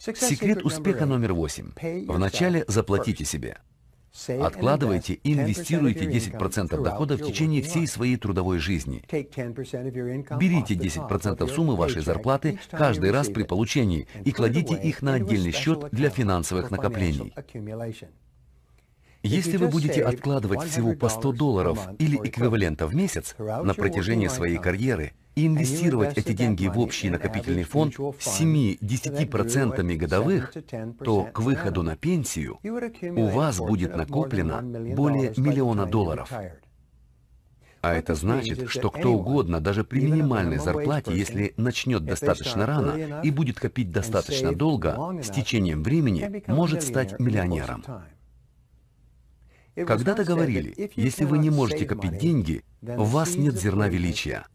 Секрет успеха номер восемь. Вначале заплатите себе. Откладывайте, и инвестируйте 10% дохода в течение всей своей трудовой жизни. Берите 10% суммы вашей зарплаты каждый раз при получении и кладите их на отдельный счет для финансовых накоплений. Если вы будете откладывать всего по 100 долларов или эквивалента в месяц на протяжении своей карьеры, и инвестировать эти деньги в общий накопительный фонд с 7-10% годовых, то к выходу на пенсию у вас будет накоплено более миллиона долларов. А это значит, что кто угодно, даже при минимальной зарплате, если начнет достаточно рано и будет копить достаточно долго, с течением времени может стать миллионером. Когда-то говорили, если вы не можете копить деньги, у вас нет зерна величия.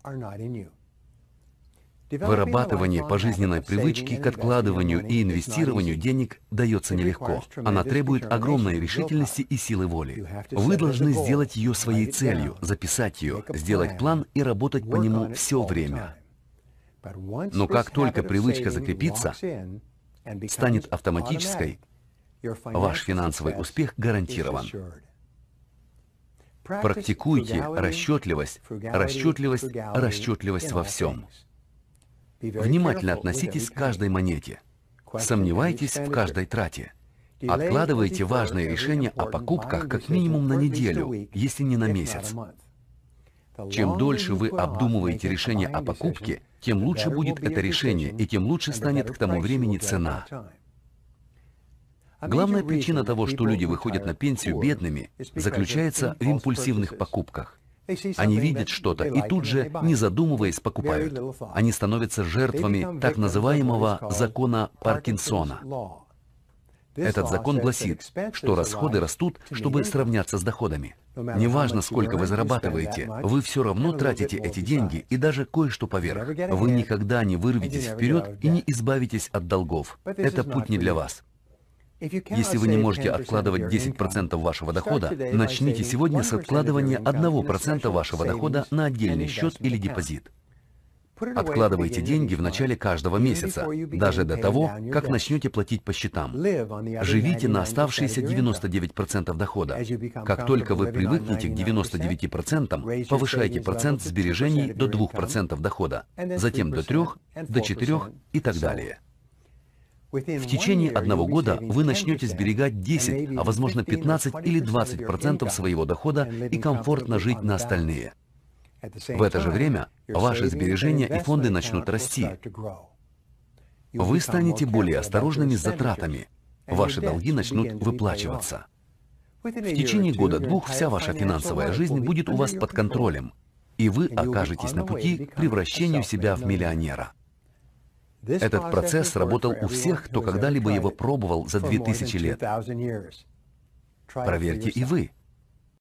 Вырабатывание пожизненной привычки к откладыванию и инвестированию денег дается нелегко. Она требует огромной решительности и силы воли. Вы должны сделать ее своей целью, записать ее, сделать план и работать по нему все время. Но как только привычка закрепится, станет автоматической, Ваш финансовый успех гарантирован. Практикуйте расчетливость, расчетливость, расчетливость во всем. Внимательно относитесь к каждой монете. Сомневайтесь в каждой трате. Откладывайте важные решения о покупках как минимум на неделю, если не на месяц. Чем дольше вы обдумываете решение о покупке, тем лучше будет это решение, и тем лучше станет к тому времени цена. Главная причина того, что люди выходят на пенсию бедными, заключается в импульсивных покупках. Они видят что-то и тут же, не задумываясь, покупают. Они становятся жертвами так называемого закона Паркинсона. Этот закон гласит, что расходы растут, чтобы сравняться с доходами. Неважно, сколько вы зарабатываете, вы все равно тратите эти деньги и даже кое-что поверх. Вы никогда не вырветесь вперед и не избавитесь от долгов. Это путь не для вас. Если вы не можете откладывать 10% вашего дохода, начните сегодня с откладывания 1% вашего дохода на отдельный счет или депозит. Откладывайте деньги в начале каждого месяца, даже до того, как начнете платить по счетам. Живите на оставшиеся 99% дохода. Как только вы привыкнете к 99%, повышайте процент сбережений до 2% дохода, затем до 3, до 4 и так далее. В течение одного года вы начнете сберегать 10, а возможно 15 или 20% процентов своего дохода и комфортно жить на остальные. В это же время ваши сбережения и фонды начнут расти. Вы станете более осторожными с затратами. Ваши долги начнут выплачиваться. В течение года-двух вся ваша финансовая жизнь будет у вас под контролем, и вы окажетесь на пути к превращению себя в миллионера. Этот процесс работал у всех, кто когда-либо его пробовал за 2000 лет. Проверьте и вы.